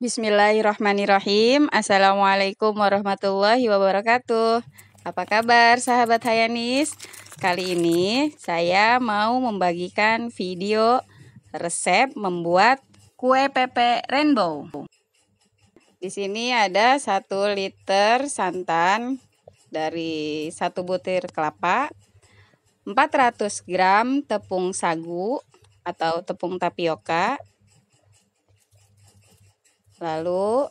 Bismillahirrahmanirrahim. Assalamualaikum warahmatullahi wabarakatuh. Apa kabar sahabat Hayanis? Kali ini saya mau membagikan video resep membuat kue pepe rainbow. Di sini ada satu liter santan dari satu butir kelapa, 400 gram tepung sagu atau tepung tapioka, Lalu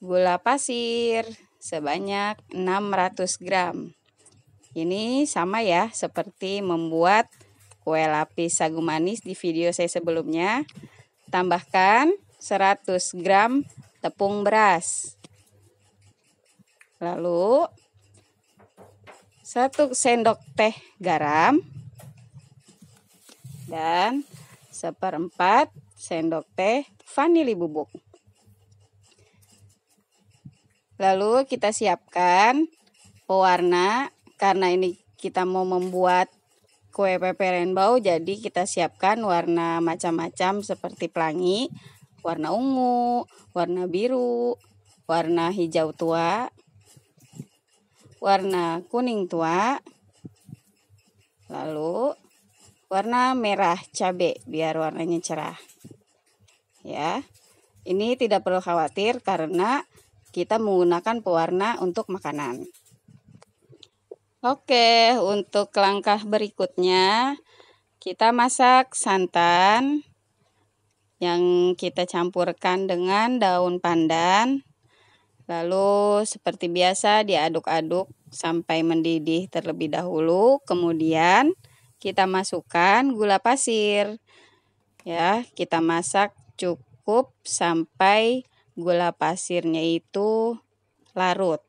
gula pasir sebanyak 600 gram. Ini sama ya seperti membuat kue lapis sagu manis di video saya sebelumnya. Tambahkan 100 gram tepung beras. Lalu 1 sendok teh garam dan seperempat sendok teh vanili bubuk. Lalu kita siapkan pewarna karena ini kita mau membuat kue pepe rainbow jadi kita siapkan warna macam-macam seperti pelangi, warna ungu, warna biru, warna hijau tua, warna kuning tua, lalu warna merah cabe biar warnanya cerah ya. Ini tidak perlu khawatir karena kita menggunakan pewarna untuk makanan. Oke, untuk langkah berikutnya kita masak santan yang kita campurkan dengan daun pandan. Lalu seperti biasa diaduk-aduk sampai mendidih terlebih dahulu. Kemudian kita masukkan gula pasir. Ya, kita masak cukup sampai gula pasirnya itu larut.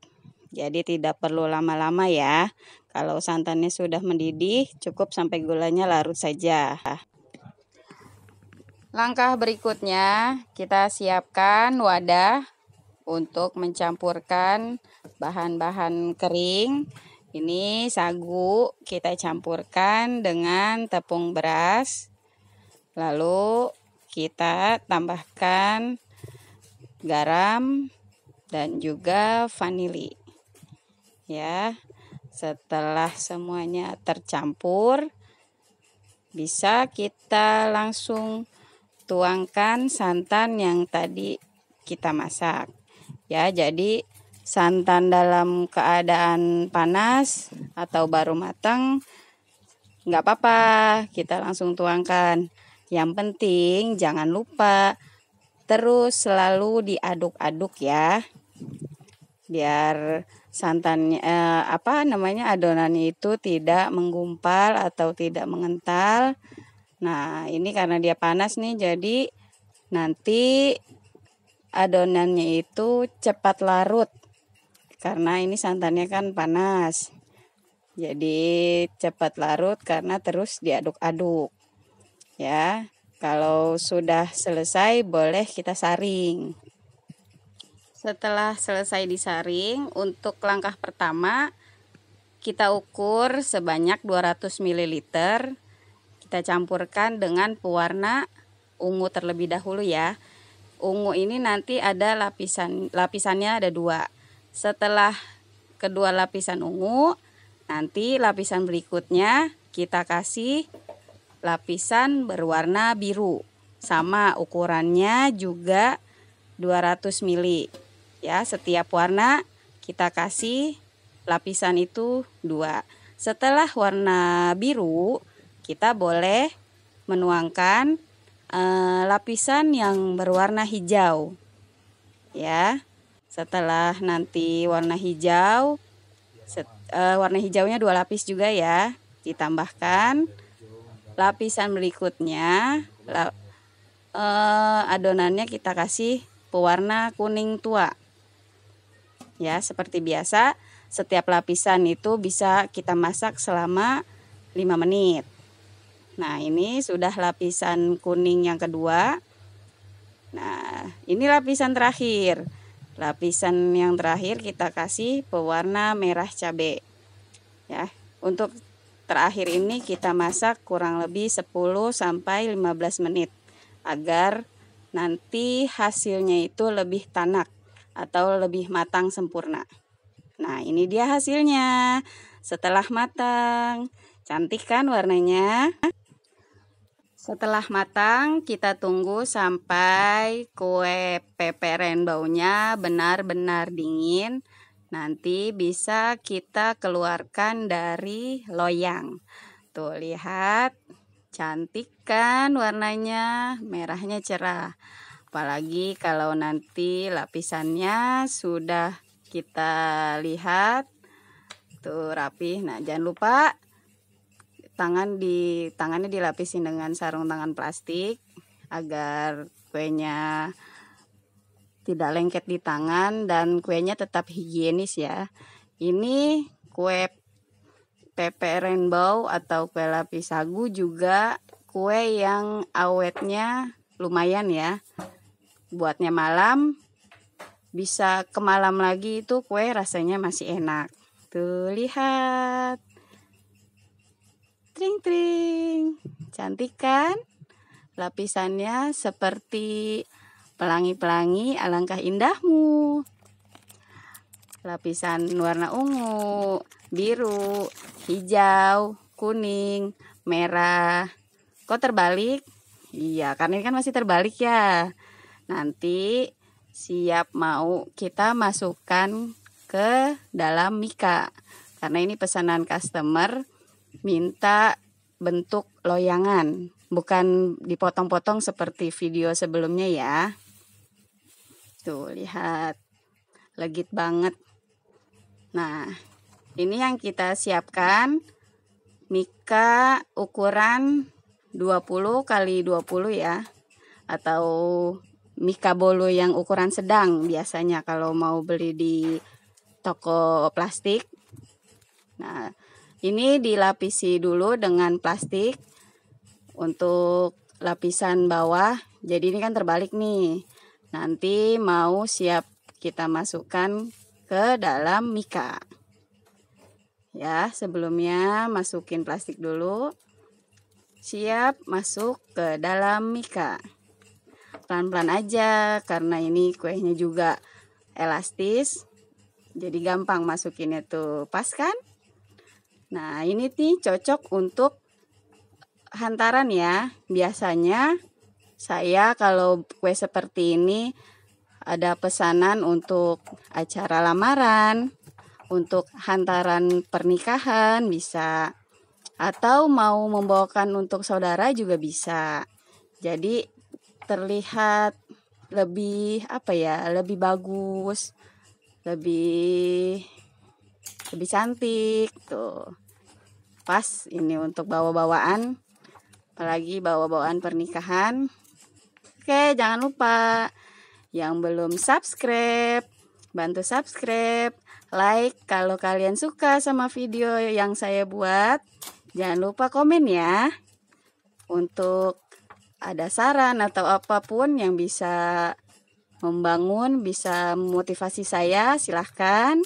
Jadi tidak perlu lama-lama ya. Kalau santannya sudah mendidih, cukup sampai gulanya larut saja. Langkah berikutnya, kita siapkan wadah untuk mencampurkan bahan-bahan kering. Ini sagu kita campurkan dengan tepung beras. Lalu kita tambahkan garam dan juga vanili. Ya. Setelah semuanya tercampur, bisa kita langsung tuangkan santan yang tadi kita masak. Ya, jadi santan dalam keadaan panas atau baru matang nggak apa-apa, kita langsung tuangkan. Yang penting jangan lupa terus selalu diaduk-aduk ya. Biar santannya eh, apa namanya adonan itu tidak menggumpal atau tidak mengental. Nah, ini karena dia panas nih jadi nanti adonannya itu cepat larut karena ini santannya kan panas. Jadi cepat larut karena terus diaduk-aduk. Ya, kalau sudah selesai boleh kita saring. Setelah selesai disaring, untuk langkah pertama kita ukur sebanyak 200 ml. Kita campurkan dengan pewarna ungu terlebih dahulu ya. Ungu ini nanti ada lapisan lapisannya ada dua. Setelah kedua lapisan ungu, nanti lapisan berikutnya kita kasih lapisan berwarna biru. Sama ukurannya juga 200 ml. Ya, setiap warna kita kasih lapisan itu dua. Setelah warna biru, kita boleh menuangkan e, lapisan yang berwarna hijau. Ya. Setelah nanti warna hijau set, e, warna hijaunya dua lapis juga ya, ditambahkan lapisan berikutnya la, eh, adonannya kita kasih pewarna kuning tua ya seperti biasa setiap lapisan itu bisa kita masak selama 5 menit nah ini sudah lapisan kuning yang kedua nah ini lapisan terakhir lapisan yang terakhir kita kasih pewarna merah cabai ya untuk Terakhir ini kita masak kurang lebih 10 sampai 15 menit agar nanti hasilnya itu lebih tanak atau lebih matang sempurna. Nah, ini dia hasilnya. Setelah matang, cantik kan warnanya? Setelah matang, kita tunggu sampai kue peperen baunya benar-benar dingin nanti bisa kita keluarkan dari loyang. Tuh lihat cantik kan warnanya merahnya cerah. Apalagi kalau nanti lapisannya sudah kita lihat tuh rapih. Nah, jangan lupa tangan di tangannya dilapisin dengan sarung tangan plastik agar kuenya tidak lengket di tangan dan kuenya tetap higienis ya. Ini kue pepe rainbow atau kue lapis sagu juga kue yang awetnya lumayan ya. Buatnya malam bisa ke malam lagi itu kue rasanya masih enak. Tuh lihat. Tring tring. Cantik kan? Lapisannya seperti Pelangi-pelangi alangkah indahmu. Lapisan warna ungu, biru, hijau, kuning, merah. Kok terbalik? Iya, karena ini kan masih terbalik ya. Nanti siap mau kita masukkan ke dalam Mika. Karena ini pesanan customer minta bentuk loyangan, bukan dipotong-potong seperti video sebelumnya ya. Tuh, lihat. Legit banget. Nah, ini yang kita siapkan mika ukuran 20 kali 20 ya atau mika bolu yang ukuran sedang biasanya kalau mau beli di toko plastik. Nah, ini dilapisi dulu dengan plastik untuk lapisan bawah. Jadi ini kan terbalik nih. Nanti mau siap kita masukkan ke dalam mika. Ya, sebelumnya masukin plastik dulu. Siap masuk ke dalam mika. Pelan-pelan aja karena ini kuenya juga elastis. Jadi gampang masukinnya tuh, pas kan? Nah, ini nih cocok untuk hantaran ya. Biasanya saya kalau kue seperti ini ada pesanan untuk acara lamaran, untuk hantaran pernikahan bisa atau mau membawakan untuk saudara juga bisa. Jadi terlihat lebih apa ya, lebih bagus, lebih lebih cantik tuh. Pas ini untuk bawa-bawaan apalagi bawa-bawaan pernikahan Oke, jangan lupa yang belum subscribe, bantu subscribe, like kalau kalian suka sama video yang saya buat. Jangan lupa komen ya. Untuk ada saran atau apapun yang bisa membangun, bisa memotivasi saya, silahkan.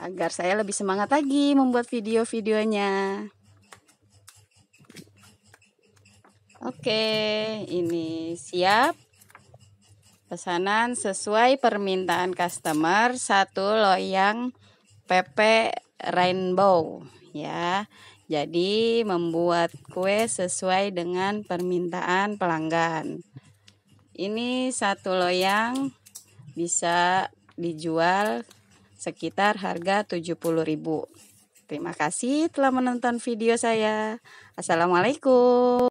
Agar saya lebih semangat lagi membuat video-videonya. Oke, ini siap. Pesanan sesuai permintaan customer, satu loyang PP Rainbow ya. Jadi membuat kue sesuai dengan permintaan pelanggan. Ini satu loyang bisa dijual sekitar harga 70.000. Terima kasih telah menonton video saya. Assalamualaikum.